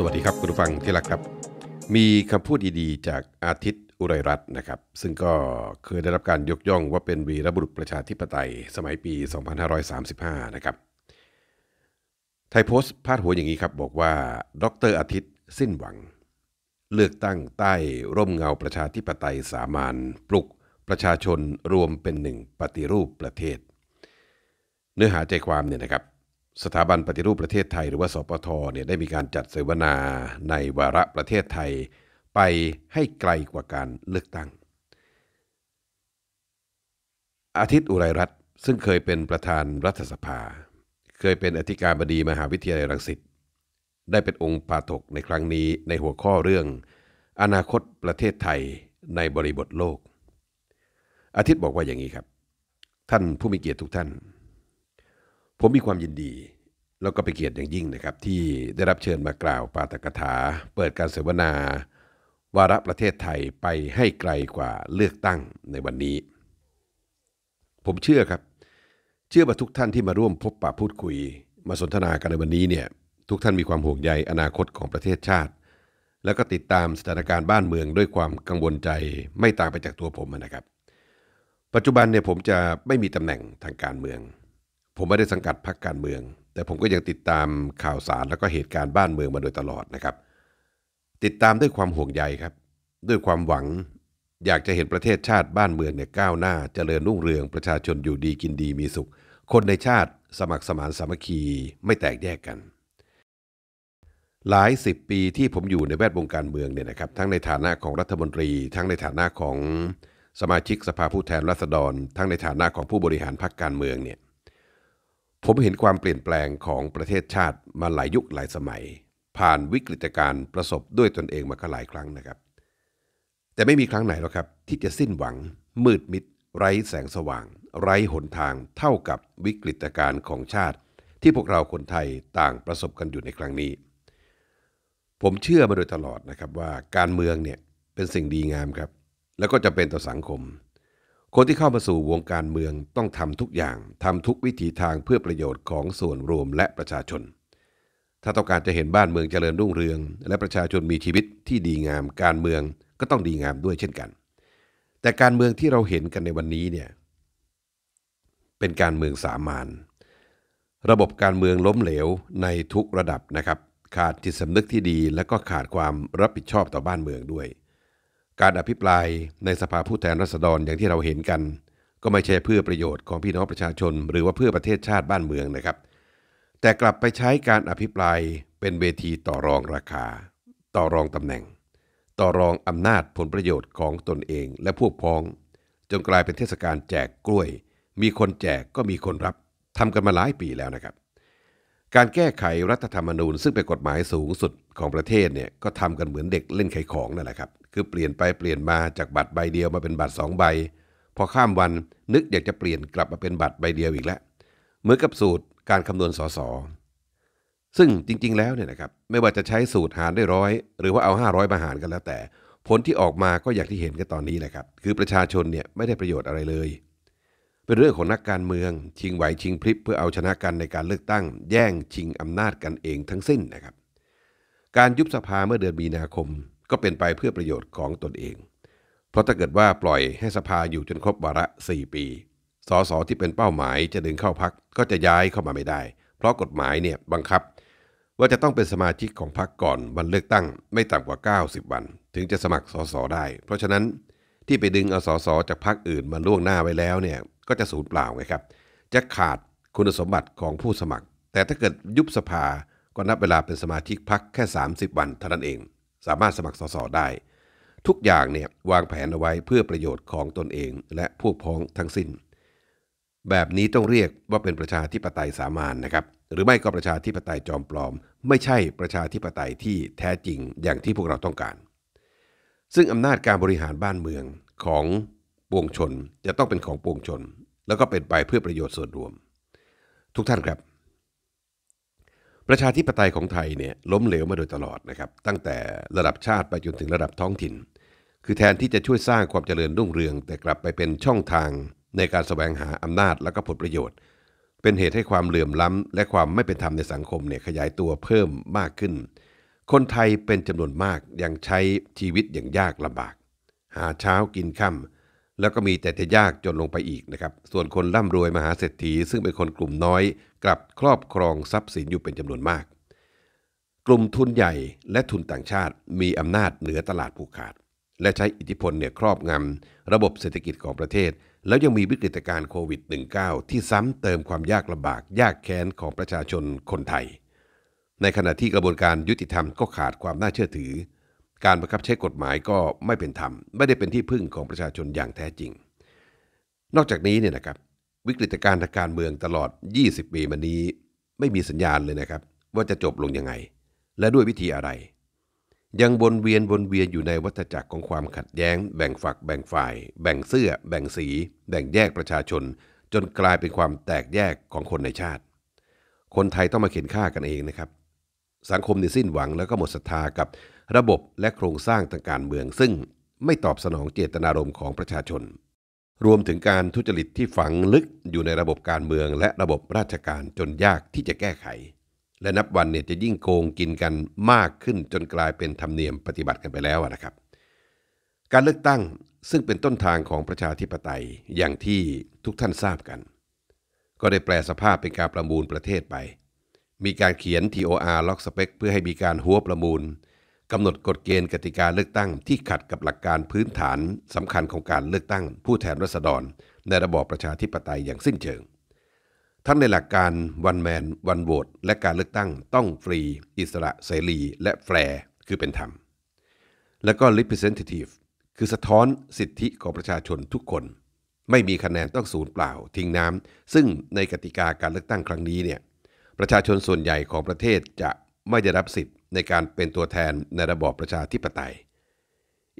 สวัสดีครับคุณผู้ฟังที่รักครับ มีคำพูดดีๆจากอาทิตย์อุไรรัตน์นะครับ ซึ่งก็เคยได้รับการยกย่องว่าเป็นวีรบุรุษประชาธิปไตยสมัยปี 2535นะครับไทยโพสต์พาดหัวอย่างนี้ครับ บอกว่า ดรอาทิตย์สิ้นหวัง เลือกตั้งใต้ร่มเงาประชาธิปไตยสามาญปลุกประชาชนรวมเป็นหนึ่งปฏิรูปประเทศ เนื้อหาใจความเนี่ยนะครับสถาบันปฏิรูปประเทศไทยหรือว่าสปทเนี่ยได้มีการจัดเสวนาในวาระประเทศไทยไปให้ไกลกว่าการเลือกตั้ง อาทิตย์อุไรรัตน์ซึ่งเคยเป็นประธานรัฐสภา เคยเป็นอธิการบดีมหาวิทยาลัยรังสิตได้เป็นองค์ปาถกในครั้งนี้ในหัวข้อเรื่อง อนาคตประเทศไทยในบริบทโลก อาทิตย์บอกว่าอย่างนี้ครับ ท่านผู้มีเกียรติทุกท่านผมมีความยินดีแล้วก็ไปเกียรติอย่างยิ่งนะครับที่ได้รับเชิญมากล่าวปาตกถา เปิดการเสวนาวาระประเทศไทยไปให้ไกลกว่าเลือกตั้งในวันนี้ ผมเชื่อครับ เชื่อว่าทุกท่านที่มาร่วมพบปะพูดคุย มาสนทนากันในวันนี้เนี่ยทุกท่านมีความห่วงใยอนาคตของประเทศชาติ แล้วก็ติดตามสถานการณ์บ้านเมืองด้วยความกังวลใจไม่ต่างไปจากตัวผมนะครับ ปัจจุบันเนี่ยผมจะไม่มีตำแหน่งทางการเมืองผมไม่ได้สังกัดพรรคการเมือง แต่ผมก็ยังติดตามข่าวสารแล้วก็เหตุการณ์บ้านเมืองมาโดยตลอดนะครับ ติดตามด้วยความห่วงใยครับ ด้วยความหวังอยากจะเห็นประเทศชาติบ้านเมืองเนี่ยก้าวหน้าจเจริญรุ่งเรืองประชาชนอยู่ดีกินดีมีสุข คนในชาติสมัครสมานสามัคคีไม่แตกแยกกัน หลายสิบปีที่ผมอยู่ในแวดวงการเมืองเนี่ยนะครับทั้งในฐานะของรัฐมนตรีทั้งในฐานะของสมาชิกสภาผู้แทนราษฎร ทั้งในฐานะของผู้บริหารพรรคการเมืองเนี่ยผมเห็นความเปลี่ยนแปลงของประเทศชาติมาหลายยุคหลายสมัย ผ่านวิกฤตการณ์ประสบด้วยตนเองมาก็หลายครั้งนะครับ แต่ไม่มีครั้งไหนหรอกครับ ที่จะสิ้นหวังมืดมิดไร้แสงสว่าง ไร้หนทางเท่ากับวิกฤตการณ์ของชาติ ที่พวกเราคนไทยต่างประสบกันอยู่ในครั้งนี้ ผมเชื่อมาโดยตลอดนะครับว่าการเมืองเนี่ยเป็นสิ่งดีงามครับ แล้วก็จะเป็นต่อสังคมคนที่เข้ามาสู่วงการเมืองต้องทำทุกอย่างทำทุกวิถีทางเพื่อประโยชน์ของส่วนรวมและประชาชน ถ้าต้องการจะเห็นบ้านเมืองเจริญรุ่งเรือง และประชาชนมีชีวิตที่ดีงาม การเมืองก็ต้องดีงามด้วยเช่นกัน แต่การเมืองที่เราเห็นกันในวันนี้เนี่ยเป็นการเมืองสามานระบบการเมืองล้มเหลวในทุกระดับนะครับ ขาดจิตสำนึกที่ดี และก็ขาดความรับผิดชอบต่อบ้านเมืองด้วยการอภิปรายในสภาผู้แทนราษฎรอย่างที่เราเห็นกัน ก็ไม่ใช่เพื่อประโยชน์ของพี่น้องประชาชน หรือว่าเพื่อประเทศชาติบ้านเมืองนะครับ แต่กลับไปใช้การอภิปรายเป็นเวทีต่อรองราคา ต่อรองตำแหน่ง ต่อรองอำนาจผลประโยชน์ของตนเองและพวกพ้องจนกลายเป็นเทศกาลแจกกล้วย มีคนแจกก็มีคนรับทำกันมาหลายปีแล้วนะครับการแก้ไขรัฐธรรมนูญ ซึ่งเป็นกฎหมายสูงสุดของประเทศเนี่ยก็ทำกันเหมือนเด็กเล่นไขของนั่นแหละครับ คือเปลี่ยนไปเปลี่ยนมาจากบัตรใบเดียวมาเป็นบัตร2ใบพอข้ามวันนึกอยากจะเปลี่ยนกลับมาเป็นบัตรใบเดียวอีกแล้วเหมือนกับสูตรการคำนวณสสซึ่งจริงๆแล้วเนี่ยนะครับไม่ว่าจะใช้สูตรหารด้วยร้อยหรือว่าเอา 500มาหารกันแล้วแต่ ผลที่ออกมาก็อย่างที่เห็นกันตอนนี้แหละครับคือประชาชนเนี่ยไม่ได้ประโยชน์อะไรเลยเป็นเรื่องของนักการเมืองชิงไหวชิงพลิบเพื่อเอาชนะกันในการเลือกตั้งแย่งชิงอำนาจกันเองทั้งสิ้นนะครับ การยุบสภาเมื่อเดือนมีนาคมก็เป็นไปเพื่อประโยชน์ของตนเอง เพราะถ้าเกิดว่าปล่อยให้สภาอยู่จนครบวาระ 4 ปีสสที่เป็นเป้าหมายจะดึงเข้าพักก็จะย้ายเข้ามาไม่ได้ เพราะกฎหมายเนี่ยบังคับ ว่าจะต้องเป็นสมาชิกของพักก่อนวันเลือกตั้งไม่ต่ำกว่า 90 วัน ถึงจะสมัครสสได้ เพราะฉะนั้นที่ไปดึงเอาสสจากพักอื่นมาล่วงหน้าไว้แล้วเนี่ยก็จะสูญเปล่าไงครับ จะขาดคุณสมบัติของผู้สมัคร แต่ถ้าเกิดยุบสภา ก็นับเวลาเป็นสมาชิกพักแค่ 30 วันเท่านั้นเอง สามารถสมัครสสได้ ทุกอย่างเนี่ย วางแผนเอาไว้เพื่อประโยชน์ของตนเองและพวกพ้องทั้งสิน้น แบบนี้ต้องเรียกว่าเป็นประชาธิปไตยสามานนะครับ หรือไม่ก็ประชาธิปไตยจอมปลอม ไม่ใช่ประชาธิปไตยที่แท้จริงอย่างที่พวกเราต้องการ ซึ่งอำนาจการบริหารบ้านเมืองของปวงชนจะต้องเป็นของปวงชนแล้วก็เป็นไปเพื่อประโยชน์ส่วนรวม ทุกท่านครับ ประชาธิปไตยของไทยเนี่ยล้มเหลวมาโดยตลอดนะครับ ตั้งแต่ระดับชาติไปจนถึงระดับท้องถิ่น คือแทนที่จะช่วยสร้างความเจริญรุ่งเรือง แต่กลับไปเป็นช่องทางในการสแสวงหาอำนาจและก็ผลประโยชน์ เป็นเหตุให้ความเหลื่อมล้ำและความไม่เป็นธรรมในสังคมเนี่ยขยายตัวเพิ่มมากขึ้น คนไทยเป็นจำนวนมากยังใช้ชีวิตอย่างยากลำบาก หาเช้ากินค่าแล้วก็มีแต่จะยากจนลงไปอีกนะครับ ส่วนคนร่ำรวยมหาเศรษฐี ซึ่งเป็นคนกลุ่มน้อย กลับครอบครองทรัพย์สินอยู่เป็นจำนวนมาก กลุ่มทุนใหญ่และทุนต่างชาติมีอำนาจเหนือตลาดผูกขาด และใช้อิทธิพลเนี่ยครอบงำระบบเศรษฐกิจของประเทศแล้วยังมีวิกฤตการณ์โควิด -19 ที่ซ้ำเติมความยากลำบากยากแค้นของประชาชนคนไทย ในขณะที่กระบวนการยุติธรรมก็ขาดความน่าเชื่อถือการบังคับใช้กฎหมายก็ไม่เป็นธรรมไม่ได้เป็นที่พึ่งของประชาชนอย่างแท้จริง นอกจากนี้เนี่ยนะครับ วิกฤตการณ์ทางการเมืองตลอด 20 ปี มานี้ไม่มีสัญญาณเลยนะครับ ว่าจะจบลงยังไง และด้วยวิธีอะไร ยังวนเวียน วนเวียนอยู่ในวัฏจักรของความขัดแย้ง แบ่งฝัก แบ่งฝ่าย แบ่งเสื้อ แบ่งสี แบ่งแยกประชาชน จนกลายเป็นความแตกแยกของคนในชาติ คนไทยต้องมาเข็นฆ่ากันเองนะครับ สังคมนี่สิ้นหวังแล้วก็หมดศรัทธากับระบบและโครงสร้างทางการเมือง ซึ่งไม่ตอบสนองเจตนารมณ์ของประชาชน รวมถึงการทุจริตที่ฝังลึกอยู่ในระบบการเมืองและระบบราชการจนยากที่จะแก้ไข และนับวันเนี่ยจะยิ่งโกงกินกันมากขึ้นจนกลายเป็นธรรมเนียมปฏิบัติกันไปแล้วนะครับ การเลือกตั้งซึ่งเป็นต้นทางของประชาธิปไตยอย่างที่ทุกท่านทราบกัน ก็ได้แปลสภาพเป็นการประมูลประเทศไป มีการเขียน TOR ล็อกสเปคเพื่อให้มีการหัวประมูลกำหนดกฎเกณฑ์กติกาเลือกตั้งที่ขัดกับหลักการพื้นฐานสำคัญของการเลือกตั้งผู้แทนรัษฎรในระบอบประชาธิปไตยอย่างสิ้นเชิง ทั้งในหลักการวันแมนวันโหวตและการเลือกตั้งต้องฟรีอิสระเสรี และแฟร์คือเป็นธรรม และก็ representative คือสะท้อนสิทธิของประชาชนทุกคน ไม่มีคะแนนต้องสูญเปล่าทิ้งน้ำซึ่งในกติกาการเลือกตั้งครั้งนี้เนี่ยประชาชนส่วนใหญ่ของประเทศจะไม่ได้รับสิทธิในการเป็นตัวแทนในระบอบประชาธิปไตย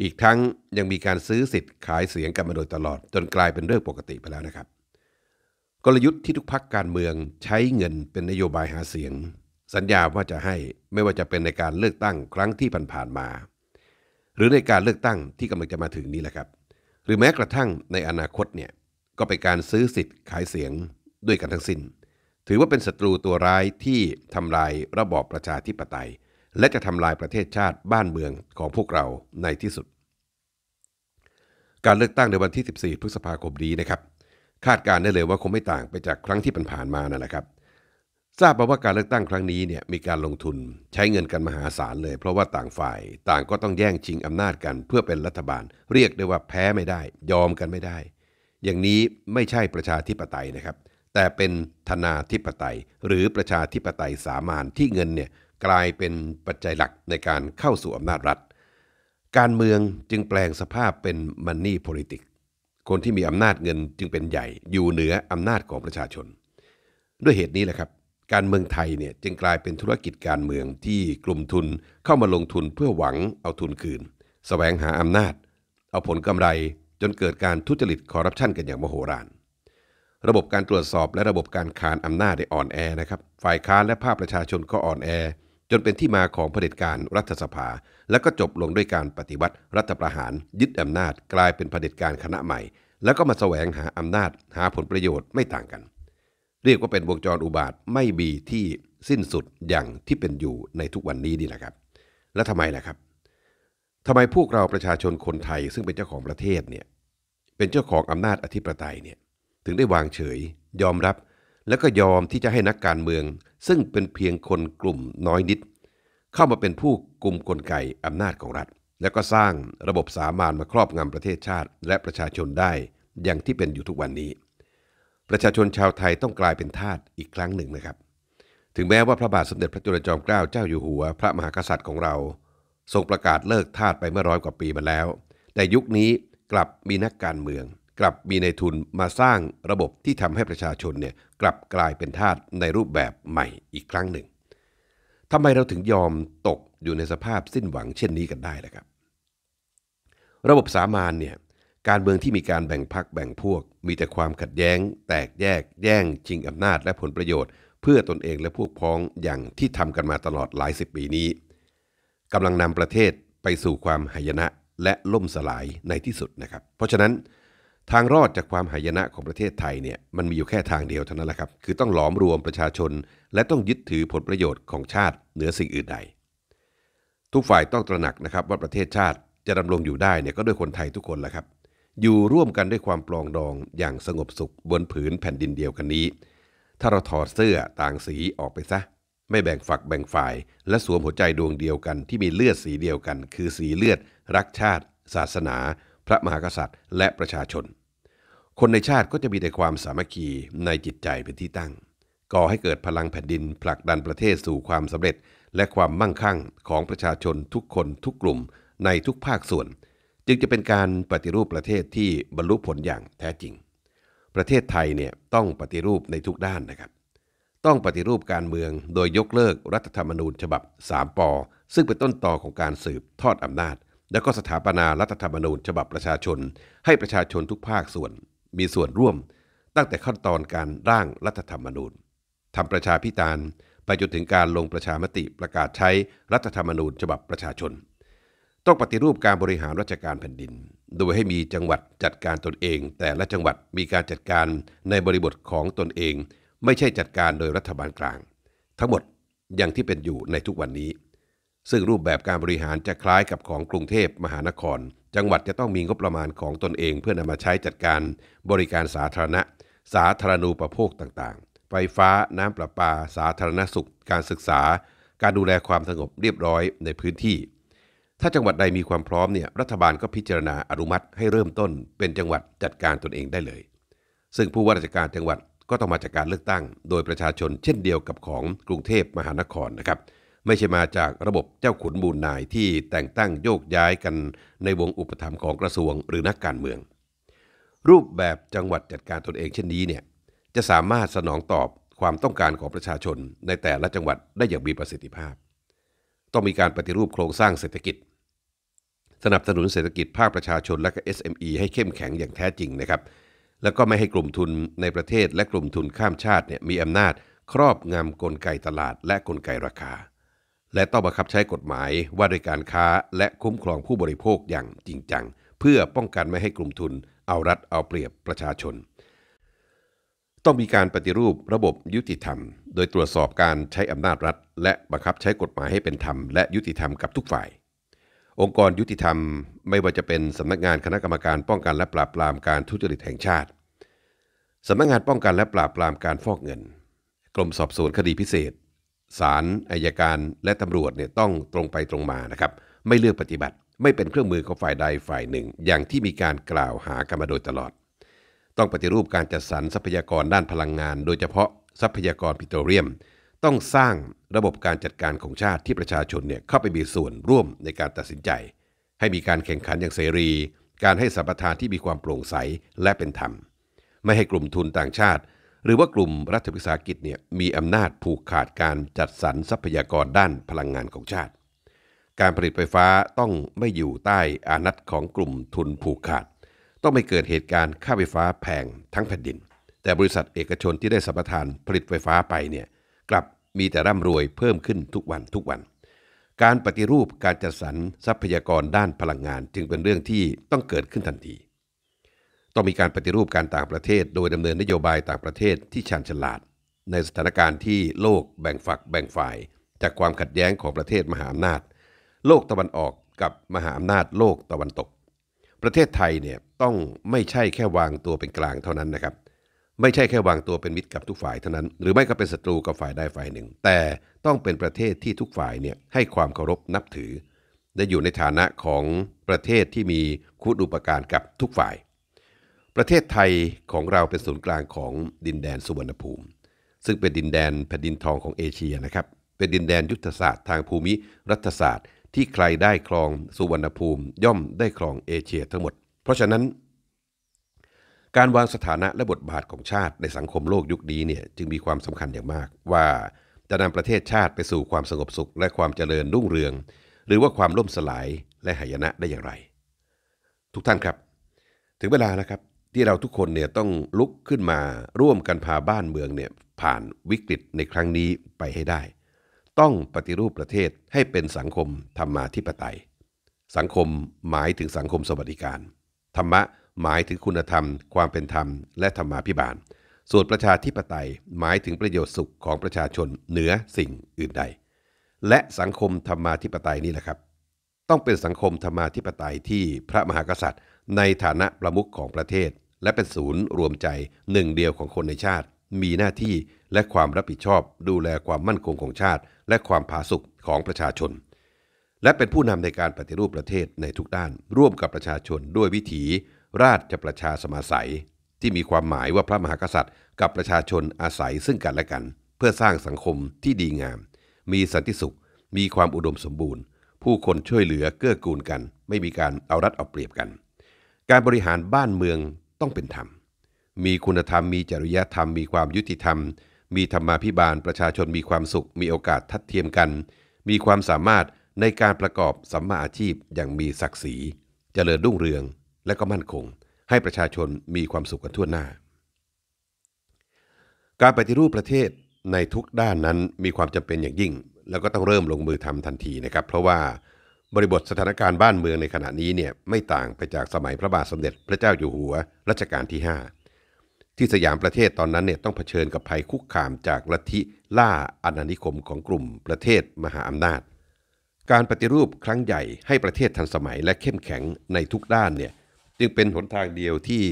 อีกทั้งยังมีการซื้อสิทธิ์ขายเสียงกันมาโดยตลอดจนกลายเป็นเรื่องปกติไปแล้วนะครับ กลยุทธ์ที่ทุกพักการเมืองใช้เงินเป็นนโยบายหาเสียง สัญญาว่าจะให้ไม่ว่าจะเป็นในการเลือกตั้งครั้งที่ผ่านๆมา หรือในการเลือกตั้งที่กำลังจะมาถึงนี้แหละครับ หรือแม้กระทั่งในอนาคตเนี่ยก็เป็นการซื้อสิทธิ์ขายเสียงด้วยกันทั้งสิน้น ถือว่าเป็นศัตรูตัวร้ายที่ทำลายระบอบประชาธิปไตยและจะทำลายประเทศชาติบ้านเมืองของพวกเราในที่สุด การเลือกตั้งในวันที่ 14พฤษภาคมนี้นะครับ คาดการได้เลยว่าคงไม่ต่างไปจากครั้งที่ผ่านมานั่นแหละครับ ทราบมาว่าการเลือกตั้งครั้งนี้เนี่ยมีการลงทุนใช้เงินกันมหาศาลเลย เพราะว่าต่างฝ่ายต่างก็ต้องแย่งชิงอำนาจกันเพื่อเป็นรัฐบาล เรียกได้ว่าแพ้ไม่ได้ ยอมกันไม่ได้ อย่างนี้ไม่ใช่ประชาธิปไตยนะครับ แต่เป็นธนาธิปไตยหรือประชาธิปไตยสามานที่เงินเนี่ยกลายเป็นปัจจัยหลักในการเข้าสู่อำนาจรัฐ การเมืองจึงแปลงสภาพเป็นมันนี่ p o l i t i c คนที่มีอำนาจเงินจึงเป็นใหญ่อยู่เหนืออำนาจของประชาชน ด้วยเหตุนี้แหละครับการเมืองไทยเนี่ยจึงกลายเป็นธุรกิจการเมืองที่กลุ่มทุนเข้ามาลงทุนเพื่อหวังเอาทุนคืนสแสวงหาอำนาจ เอาผลกำไรจนเกิดการทุจริตคอร์รัปชันกันอย่างมโหฬารระบบการตรวจสอบและระบบการคานอำนาจได้อ่อนแอนะครับ ฝ่ายค้านและภาคประชาชนก็อ่อนแอจนเป็นที่มาของเผด็จการรัฐสภา และก็จบลงด้วยการปฏิวัติรัฐประหารยึดอำนาจกลายเป็นเผด็จการคณะใหม่ แล้วก็มาแสวงหาอำนาจหาผลประโยชน์ไม่ต่างกัน เรียกว่าเป็นวงจรอุบาทไม่มีที่สิ้นสุดอย่างที่เป็นอยู่ในทุกวันนี้นี่แหละครับ และทำไมล่ะครับทำไมพวกเราประชาชนคนไทยซึ่งเป็นเจ้าของประเทศเนี่ยเป็นเจ้าของอำนาจอธิปไตยเนี่ย ถึงได้วางเฉยยอมรับและก็ยอมที่จะให้นักการเมือง ซึ่งเป็นเพียงคนกลุ่มน้อยนิด เข้ามาเป็นผู้กลุ่มกลไกอำนาจของรัฐ และก็สร้างระบบสามานมาครอบงำประเทศชาติและประชาชนได้อย่างที่เป็นอยู่ทุกวันนี้ ประชาชนชาวไทยต้องกลายเป็นทาสอีกครั้งหนึ่งนะครับ ถึงแม้ว่าพระบาทสมเด็จพระจุลจอมเกล้าเจ้าอยู่หัวพระมหากษัตริย์ของเราทรงประกาศเลิกทาสไปเมื่อร้อยกว่าปีมาแล้ว แต่ยุคนี้กลับมีนักการเมืองกลับมีในทุนมาสร้างระบบที่ทำให้ประชาชนเนี่ยกลับกลายเป็นทาสในรูปแบบใหม่อีกครั้งหนึ่งทำไมเราถึงยอมตกอยู่ในสภาพสิ้นหวังเช่นนี้กันได้ล่ะครับ ระบบสามานเนี่ยการเมืองที่มีการแบ่งพักแบ่งพวก มีแต่ความขัดแย้ง แตกแยก แย่งชิงอำนาจและผลประโยชน์ เพื่อตนเองและพวกพ้องอย่างที่ทำกันมาตลอดหลายสิบปีนี้กำลังนำประเทศไปสู่ความหายนะและล่มสลายในที่สุดนะครับ เพราะฉะนั้นทางรอดจากความหายนะของประเทศไทยเนี่ยมันมีอยู่แค่ทางเดียวเท่านั้นแหละครับคือต้องหลอมรวมประชาชน และต้องยึดถือผลประโยชน์ของชาติเหนือสิ่งอื่นใด ทุกฝ่ายต้องตระหนักนะครับว่าประเทศชาติจะดำรงอยู่ได้เนี่ยก็ด้วยคนไทยทุกคนแหละครับ อยู่ร่วมกันด้วยความปลองดองอย่างสงบสุขบนผืนแผ่นดินเดียวกันนี้ ถ้าเราถอดเสื้อต่างสีออกไปซะไม่แบ่งฝักแบ่งฝ่าย และสวมหัวใจดวงเดียวกัน ที่มีเลือดสีเดียวกัน คือสีเลือด รักชาติ ศาสนาพระมหากษัตริย์และประชาชน คนในชาติก็จะมีแต่ความสามัคคีในจิตใจเป็นที่ตั้ง ก่อให้เกิดพลังแผ่นดินผลักดันประเทศสู่ความสำเร็จ และความมั่งคั่งของประชาชนทุกคนทุกกลุ่มในทุกภาคส่วน จึงจะเป็นการปฏิรูปประเทศที่บรรลุผลอย่างแท้จริง ประเทศไทยเนี่ยต้องปฏิรูปในทุกด้านนะครับ ต้องปฏิรูปการเมืองโดยยกเลิกรัฐธรรมนูญฉบับ3ปอซึ่งเป็นต้นต่อของการสืบทอดอำนาจและก็สถาปนารัฐธรรมนูญฉบับประชาชน ให้ประชาชนทุกภาคส่วน มีส่วนร่วมตั้งแต่ขั้นตอนการร่างรัฐธรรมนูญทำประชาพิจารณ์ไปจนถึงการลงประชามติประกาศใช้รัฐธรรมนูญฉบับประชาชน ต้องปฏิรูปการบริหารราชการแผ่นดิน โดยให้มีจังหวัดจัดการตนเอง แต่ละจังหวัดมีการจัดการในบริบทของตนเอง ไม่ใช่จัดการโดยรัฐบาลกลาง ทั้งหมดอย่างที่เป็นอยู่ในทุกวันนี้ซึ่งรูปแบบการบริหารจะคล้ายกับของกรุงเทพมหานคร จังหวัดจะต้องมีงบประมาณของตนเองเพื่อนำมาใช้จัดการบริการสาธารณะ สาธารณูปโภคต่างๆ ไฟฟ้า น้ำประปา สาธารณสุข การศึกษา การดูแลความสงบเรียบร้อยในพื้นที่ ถ้าจังหวัดใดมีความพร้อมเนี่ย รัฐบาลก็พิจารณาอนุมัติให้เริ่มต้น เป็นจังหวัดจัดการตนเองได้เลย ซึ่งผู้ว่าราชการจังหวัดก็ต้องมาจากการเลือกตั้ง โดยประชาชนเช่นเดียวกับของกรุงเทพมหานครนะครับไม่ใช่มาจากระบบเจ้าขุนมูลนาย ที่แต่งตั้งโยกย้ายกันในวงอุปถัมภ์ของกระทรวงหรือนักการเมือง รูปแบบจังหวัดจัดการตนเองเช่นนี้เนี่ยจะสามารถสนองตอบความต้องการของประชาชน ในแต่ละจังหวัดได้อย่างมีประสิทธิภาพ ต้องมีการปฏิรูปโครงสร้างเศรษฐกิจ สนับสนุนเศรษฐกิจภาคประชาชนและก็ SME ให้เข้มแข็งอย่างแท้จริงนะครับ แล้วก็ไม่ให้กลุ่มทุนในประเทศ และกลุ่มทุนข้ามชาติเนี่ยมีอำนาจครอบงำกลไกตลาด และกลไกราคาและต้องบังคับใช้กฎหมายว่าด้วยการค้าและคุ้มครองผู้บริโภคอย่างจริงจัง เพื่อป้องกันไม่ให้กลุ่มทุน เอารัด เอาเปรียบประชาชน ต้องมีการปฏิรูประบบยุติธรรม โดยตรวจสอบการใช้อำนาจรัฐ และบังคับใช้กฎหมายให้เป็นธรรมและยุติธรรมกับทุกฝ่าย องค์กรยุติธรรมไม่ว่าจะเป็นสำนักงานคณะกรรมการป้องกันและปราบปรามการทุจริตแห่งชาติสำนักงานป้องกันและปราบปรามการฟอกเงินกรมสอบสวนคดีพิเศษศาลอายการและตำรวจเนี่ยต้องตรงไปตรงมานะครับไม่เลือกปฏิบัติไม่เป็นเครื่องมือของฝ่ายใดฝ่ายหนึ่ง อย่างที่มีการกล่าวหากันมาโดยตลอด ต้องปฏิรูปการจัดสรรทรัพยากรด้านพลังงาน โดยเฉพาะทรัพยากรปิโตรเลียม ต้องสร้างระบบการจัดการของชาติที่ประชาชนเนี่ยเข้าไปมีส่วนร่วมในการตัดสินใจ ให้มีการแข่งขันอย่างเสรี การให้สัมปทานที่มีความโปร่งใสและเป็นธรรมไม่ให้กลุ่มทุนต่างชาติหรือว่ากลุ่มรัฐวิสาหกิจเนี่ยมีอำนาจผูกขาดการจัดสรรทรัพยากรด้านพลังงานของชาติ การผลิตไฟฟ้าต้องไม่อยู่ใต้อานัตของกลุ่มทุนผูกขาด ต้องไม่เกิดเหตุการณ์ค่าไฟฟ้าแพงทั้งแผ่นดิน แต่บริษัทเอกชนที่ได้สัมปทานผลิตไฟฟ้าไปเนี่ยกลับมีแต่ร่ำรวยเพิ่มขึ้นทุกวันทุกวัน การปฏิรูปการจัดสรรทรัพยากรด้านพลังงาน จึงเป็นเรื่องที่ต้องเกิดขึ้นทันทีต้องมีการปฏิรูปการต่างประเทศโดยดำเนินนโยบายต่างประเทศที่ชาญฉลาด ในสถานการณ์ที่โลกแบ่งฝักแบ่งฝ่าย จากความขัดแย้งของประเทศมหาอำนาจ โลกตะวันออกกับมหาอำนาจโลกตะวันตก ประเทศไทยเนี่ยต้องไม่ใช่แค่วางตัวเป็นกลางเท่านั้นนะครับ ไม่ใช่แค่วางตัวเป็นมิตรกับทุกฝ่ายเท่านั้นหรือไม่ก็เป็นศัตรูกับฝ่ายใดฝ่ายหนึ่ง แต่ต้องเป็นประเทศที่ทุกฝ่ายเนี่ยให้ความเคารพนับถือและอยู่ในฐานะของประเทศที่มีคุณอุปการกับทุกฝ่ายประเทศไทยของเราเป็นศูนย์กลางของดินแดนสุวรรณภูมิ ซึ่งเป็นดินแดนแผ่นดินทองของเอเชียนะครับ เป็นดินแดนยุทธศาสตร์ทางภูมิรัฐศาสตร์ที่ใครได้ครองสุวรรณภูมิย่อมได้ครองเอเชียทั้งหมดเพราะฉะนั้น การวางสถานะและบทบาทของชาติในสังคมโลกยุคนี้เนี่ยจึงมีความสำคัญอย่างมากว่าจะนำประเทศชาติไปสู่ความสงบสุขและความเจริญรุ่งเรือง หรือว่าความล่มสลายและหายนะได้อย่างไร ทุกท่านครับ ถึงเวลานะครับที่เราทุกคนเนี่ยต้องลุกขึ้นมาร่วมกันพาบ้านเมืองเนี่ยผ่านวิกฤตในครั้งนี้ไปให้ได้ ต้องปฏิรูปประเทศให้เป็นสังคมธรรมาธิปไตย สังคมหมายถึงสังคมสวัสดิการ ธรรมะหมายถึงคุณธรรม ความเป็นธรรมและธรรมาภิบาลส่วนประชาธิปไตยหมายถึงประโยชน์สุขของประชาชนเหนือสิ่งอื่นใด และสังคมธรรมาธิปไตยนี่แหละครับ ต้องเป็นสังคมธรรมาธิปไตยที่พระมหากษัตริย์ในฐานะประมุขของประเทศ และเป็นศูนย์รวมใจหนึ่งเดียวของคนในชาติ มีหน้าที่และความรับผิดชอบดูแลความมั่นคงของชาติ และความผาสุกของประชาชน และเป็นผู้นำในการปฏิรูปประเทศในทุกด้านร่วมกับประชาชนด้วยวิถีราชประชาสมาสัย ที่มีความหมายว่าพระมหากษัตริย์ กับประชาชนอาศัยซึ่งกันและกัน เพื่อสร้างสังคมที่ดีงาม มีสันติสุข มีความอุดมสมบูรณ์ ผู้คนช่วยเหลือเกื้อกูลกัน ไม่มีการเอารัดเอาเปรียบกันการบริหารบ้านเมืองต้องเป็นธรรม มีคุณธรรม มีจริยธรรม มีความยุติธรรม มีธรรมาภิบาล ประชาชนมีความสุข มีโอกาสทัดเทียมกัน มีความสามารถในการประกอบสัมมาอาชีพ อย่างมีศักดิ์ศรี เจริญรุ่งเรือง และก็มั่นคง ให้ประชาชนมีความสุขกันทั่วหน้า การปฏิรูปประเทศในทุกด้านนั้นมีความจำเป็นอย่างยิ่ง แล้วก็ต้องเริ่มลงมือทำทันทีนะครับ เพราะว่าบริบทสถานการณ์บ้านเมืองในขณะนี้เนี่ยไม่ต่างไปจากสมัยพระบาทสมเด็จพระเจ้าอยู่หัวรัชกาลที่ 5 ที่สยามประเทศตอนนั้นเนี่ยต้องเผชิญกับภัยคุกคามจากลัทธิล่าอาณานิคมของกลุ่มประเทศมหาอำนาจ การปฏิรูปครั้งใหญ่ให้ประเทศทันสมัย และเข้มแข็งในทุกด้านเนี่ยจึงเป็นหนทางเดียวที่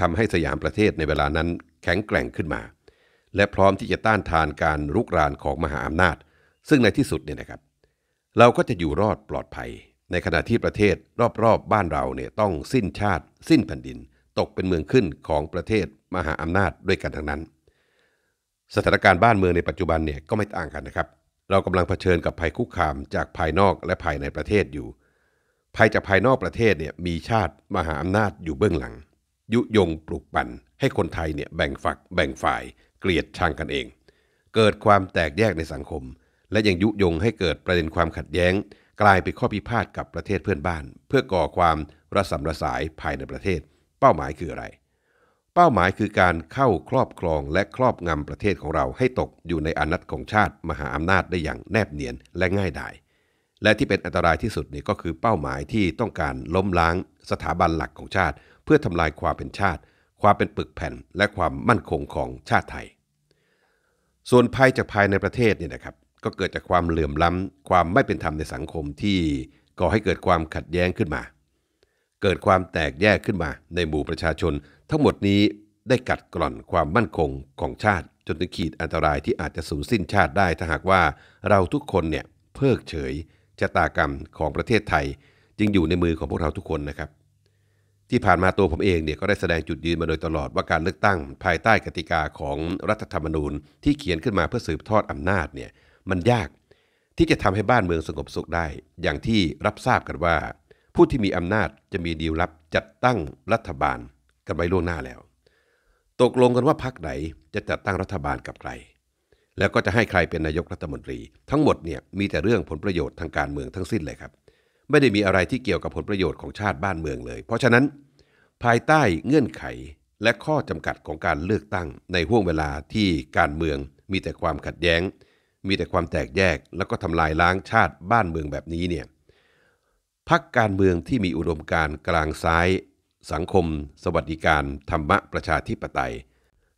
ทำให้สยามประเทศในเวลานั้นแข็งแกร่งขึ้นมา และพร้อมที่จะต้านทานการรุกรานของมหาอำนาจ ซึ่งในที่สุดเนี่ยนะครับเราก็จะอยู่รอดปลอดภัย ในขณะที่ประเทศรอบๆบบ้านเราเนี่ยต้องสิ้นชาติสิ้นแผ่นดิน ตกเป็นเมืองขึ้นของประเทศมหาอำนาจด้วยกันทั้งนั้น สถานการณ์บ้านเมืองในปัจจุบันเนี่ยก็ไม่ต่างกันนะครับ เรากำลังเผชิญกับภัยคุกคามจากภายนอกและภายในประเทศอยู่ภัยจากภายนอกประเทศเนี่ยมีชาติมหาอำนาจอยู่เบื้องหลัง ยุยงปลุกปั่น ให้คนไทยเนี่ยแบ่งฝักแบ่งฝ่ายเกลียดชังกันเอง เกิดความแตกแยกในสังคมและยังยุยงให้เกิดประเด็นความขัดแย้ง กลายเป็นข้อพิพาทกับประเทศเพื่อนบ้าน เพื่อก่อความระสำระสายภายในประเทศ เป้าหมายคืออะไร เป้าหมายคือการเข้าครอบครองและครอบงำประเทศของเราให้ตกอยู่ในอนัตของชาติมหาอำนาจได้อย่างแนบเนียนและง่ายดายและที่เป็นอันตรายที่สุดนี่ก็คือเป้าหมายที่ต้องการล้มล้าง สถาบันหลักของชาติ เพื่อทำลายความเป็นชาติ ความเป็นปึกแผ่น และความมั่นคงของชาติไทย ส่วนภัยจากภายในประเทศนี่นะครับก็เกิดจากความเหลื่อมล้ำความไม่เป็นธรรมในสังคมที่ก่อให้เกิดความขัดแย้งขึ้นมา เกิดความแตกแยกขึ้นมาในหมู่ประชาชน ทั้งหมดนี้ได้กัดกร่อนความมั่นคงของชาติจนถึงขีดอันตรายที่อาจจะสูญสิ้นชาติได้ถ้าหากว่าเราทุกคนเนี่ยเพิกเฉยชะตากรรมของประเทศไทย จึงอยู่ในมือของพวกเราทุกคนนะครับ ที่ผ่านมาตัวผมเองเนี่ยก็ได้แสดงจุดยืนมาโดยตลอดว่าการเลือกตั้งภายใต้กติกาของรัฐธรรมนูญที่เขียนขึ้นมาเพื่อสืบทอดอำนาจเนี่ยมันยากที่จะทำให้บ้านเมืองสงบสุขได้ อย่างที่รับทราบกันว่า ผู้ที่มีอำนาจจะมีดีลลับจัดตั้งรัฐบาล กันไว้ล่วงหน้าแล้ว ตกลงกันว่าพักไหนจะจัดตั้งรัฐบาลกับใคร แล้วก็จะให้ใครเป็นนายกรัฐมนตรี ทั้งหมดเนี่ยมีแต่เรื่องผลประโยชน์ทางการเมืองทั้งสิ้นเลยครับ ไม่ได้มีอะไรที่เกี่ยวกับผลประโยชน์ของชาติบ้านเมืองเลย เพราะฉะนั้น ภายใต้เงื่อนไข และข้อจำกัดของการเลือกตั้งในห่วงเวลาที่การเมืองมีแต่ความขัดแย้งมีแต่ความแตกแยกแล้วก็ทำลายล้างชาติบ้านเมืองแบบนี้เนี่ยพักการเมืองที่มีอุดมการกลางซ้ายสังคม สวัสดิการ ธรรมะ ประชาธิปไตย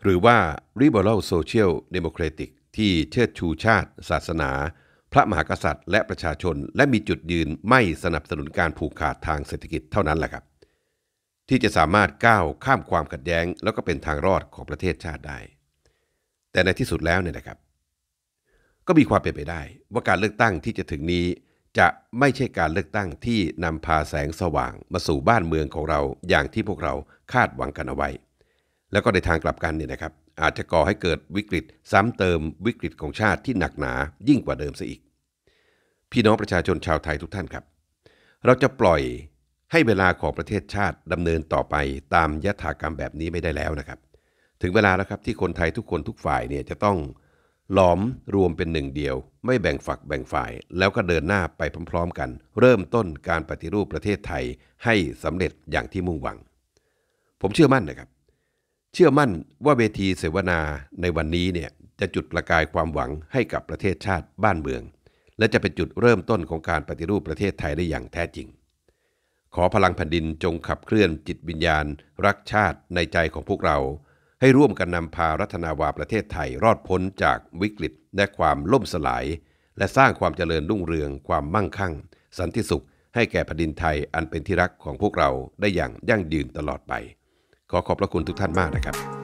หรือว่า Liberal Social Democratic ที่เชิดชูชาติศาสนา พระมหากษัตริย์และประชาชน และมีจุดยืนไม่สนับสนุนการผูกขาดทางเศรษฐกิจเท่านั้นแหละครับ ที่จะสามารถก้าวข้ามความขัดแย้ง แล้วก็เป็นทางรอดของประเทศชาติได้ แต่ในที่สุดแล้วเนี่ยนะครับก็มีความเป็นไปได้ว่าการเลือกตั้งที่จะถึงนี้จะไม่ใช่การเลือกตั้งที่นำพาแสงสว่างมาสู่บ้านเมืองของเราอย่างที่พวกเราคาดหวังกันเอาไว้ แล้วก็ในทางกลับกันเนี่ยนะครับอาจจะก่อให้เกิดวิกฤตซ้ำเติมวิกฤตของชาติที่หนักหนายิ่งกว่าเดิมซะอีก พี่น้องประชาชนชาวไทยทุกท่านครับ เราจะปล่อยให้เวลาของประเทศชาติดำเนินต่อไปตามยถากรรมแบบนี้ไม่ได้แล้วนะครับ ถึงเวลาแล้วครับที่คนไทยทุกคนทุกฝ่ายเนี่ยจะต้องหลอมรวมเป็นหนึ่งเดียว ไม่แบ่งฝักแบ่งฝ่ายแล้วก็เดินหน้าไปพร้อมๆกัน เริ่มต้นการปฏิรูปประเทศไทยให้สำเร็จอย่างที่มุ่งหวัง ผมเชื่อมั่นนะครับ เชื่อมั่นว่าเวทีเสวนาในวันนี้เนี่ยจะจุดประกายความหวังให้กับประเทศชาติบ้านเมือง และจะเป็นจุดเริ่มต้นของการปฏิรูปประเทศไทยได้อย่างแท้จริง ขอพลังแผ่นดินจงขับเคลื่อนจิตวิญญาณ รักชาติในใจของพวกเราให้ร่วมกันนำพารัฐนาวาประเทศไทยรอดพ้นจากวิกฤตและความล่มสลาย และสร้างความเจริญรุ่งเรืองความมั่งคั่ง สันติสุขให้แก่แผ่นดินไทยอันเป็นที่รักของพวกเราได้อย่างยั่งยืนตลอดไป ขอขอบพระคุณทุกท่านมากนะครับ